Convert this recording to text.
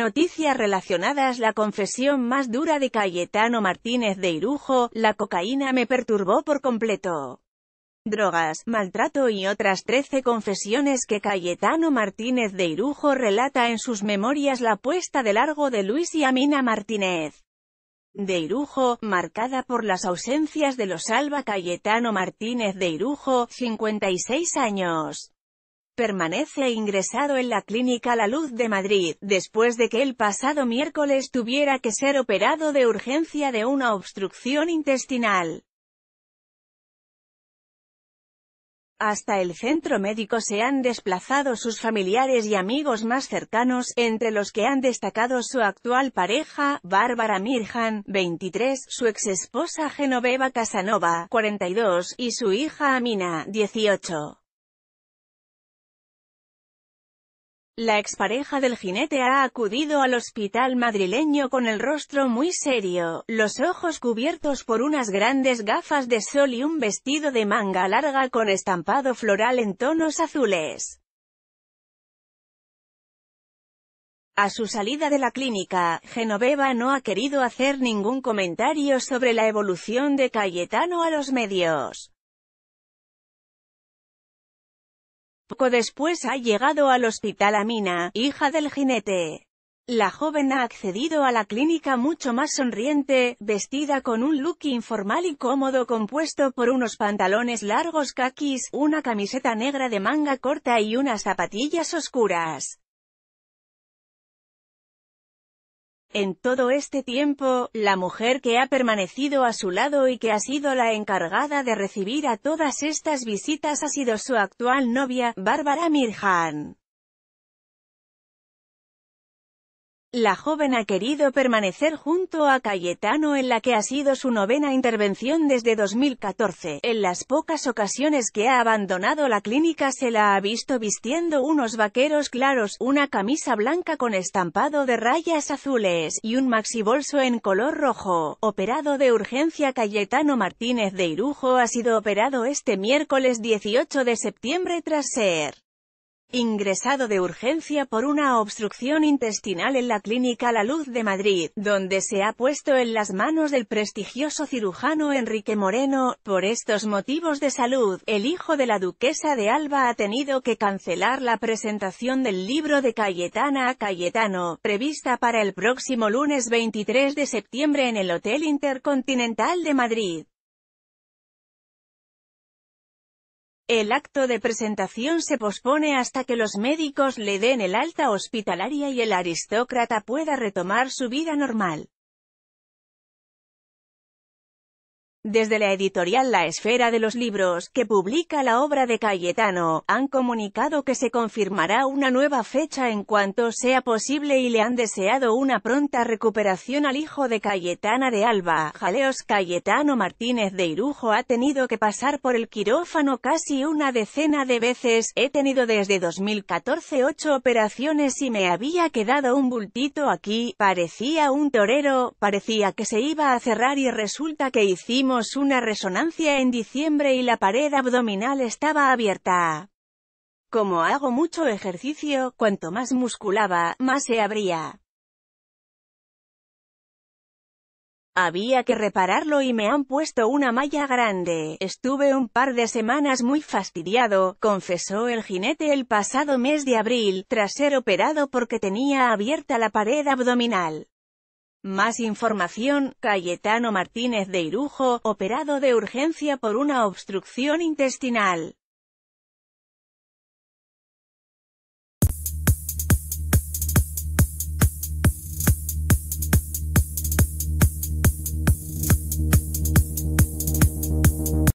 Noticias relacionadas La confesión más dura de Cayetano Martínez de Irujo, la cocaína me perturbó por completo. Drogas, maltrato y otras 13 confesiones que Cayetano Martínez de Irujo relata en sus memorias La puesta de largo de Luis y Amina Martínez de Irujo, marcada por las ausencias de los Alba Cayetano Martínez de Irujo, 56 años permanece ingresado en la Clínica La Luz de Madrid, después de que el pasado miércoles tuviera que ser operado de urgencia de una obstrucción intestinal. Hasta el centro médico se han desplazado sus familiares y amigos más cercanos, entre los que han destacado su actual pareja, Bárbara Mirjan, 23, su exesposa Genoveva Casanova, 42, y su hija Amina, 18. La expareja del jinete ha acudido al hospital madrileño con el rostro muy serio, los ojos cubiertos por unas grandes gafas de sol y un vestido de manga larga con estampado floral en tonos azules. A su salida de la clínica, Genoveva no ha querido hacer ningún comentario sobre la evolución de Cayetano a los medios. Poco después ha llegado al hospital Amina, hija del jinete. La joven ha accedido a la clínica mucho más sonriente, vestida con un look informal y cómodo compuesto por unos pantalones largos kakis, una camiseta negra de manga corta y unas zapatillas oscuras. En todo este tiempo, la mujer que ha permanecido a su lado y que ha sido la encargada de recibir a todas estas visitas ha sido su actual novia, Bárbara Mirhan. La joven ha querido permanecer junto a Cayetano en la que ha sido su novena intervención desde 2014. En las pocas ocasiones que ha abandonado la clínica se la ha visto vistiendo unos vaqueros claros, una camisa blanca con estampado de rayas azules, y un maxi bolso en color rojo. Operado de urgencia Cayetano Martínez de Irujo ha sido operado este miércoles 18 de septiembre tras ser ingresado de urgencia por una obstrucción intestinal en la Clínica La Luz de Madrid, donde se ha puesto en las manos del prestigioso cirujano Enrique Moreno. Por estos motivos de salud, el hijo de la duquesa de Alba ha tenido que cancelar la presentación del libro de Cayetana a Cayetano, prevista para el próximo lunes 23 de septiembre en el Hotel Intercontinental de Madrid. El acto de presentación se pospone hasta que los médicos le den el alta hospitalaria y el aristócrata pueda retomar su vida normal. Desde la editorial La Esfera de los Libros, que publica la obra de Cayetano, han comunicado que se confirmará una nueva fecha en cuanto sea posible y le han deseado una pronta recuperación al hijo de Cayetana de Alba. Jaleos Cayetano Martínez de Irujo ha tenido que pasar por el quirófano casi una decena de veces, he tenido desde 2014 ocho operaciones y me había quedado un bultito aquí, parecía un torero, parecía que se iba a cerrar y resulta que hicimos una resonancia en diciembre y la pared abdominal estaba abierta. Como hago mucho ejercicio, cuanto más musculaba, más se abría. Había que repararlo y me han puesto una malla grande. Estuve un par de semanas muy fastidiado, confesó el jinete el pasado mes de abril, tras ser operado porque tenía abierta la pared abdominal. Más información, Cayetano Martínez de Irujo, operado de urgencia por una obstrucción intestinal.